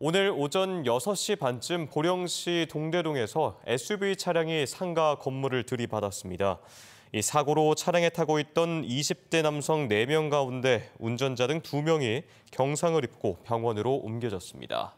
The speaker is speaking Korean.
오늘 오전 6시 반쯤 보령시 동대동에서 SUV 차량이 상가 건물을 들이받았습니다. 이 사고로 차량에 타고 있던 20대 남성 4명 가운데 운전자 등 2명이 경상을 입고 병원으로 옮겨졌습니다.